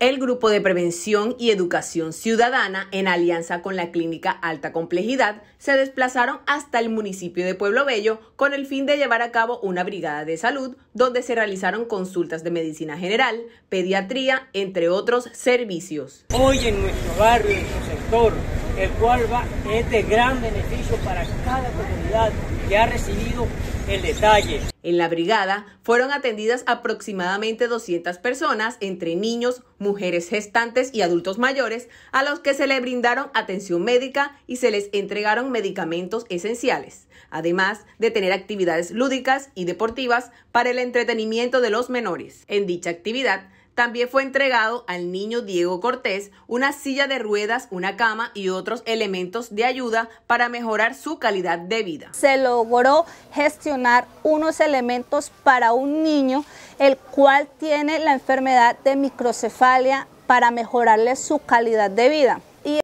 el Grupo de Prevención y Educación Ciudadana, en alianza con la Clínica Alta Complejidad, se desplazaron hasta el municipio de Pueblo Bello con el fin de llevar a cabo una brigada de salud donde se realizaron consultas de medicina general, pediatría, entre otros servicios. Hoy en nuestro barrio, en nuestro sector, el cual va, es de gran beneficio para cada comunidad que ha recibido el detalle. En la brigada fueron atendidas aproximadamente 200 personas, entre niños, mujeres gestantes y adultos mayores, a los que se le brindaron atención médica y se les entregaron medicamentos esenciales, además de tener actividades lúdicas y deportivas para el entretenimiento de los menores. En dicha actividad, también fue entregado al niño Diego Cortés una silla de ruedas, una cama y otros elementos de ayuda para mejorar su calidad de vida. Se logró gestionar unos elementos para un niño el cual tiene la enfermedad de microcefalia para mejorarle su calidad de vida.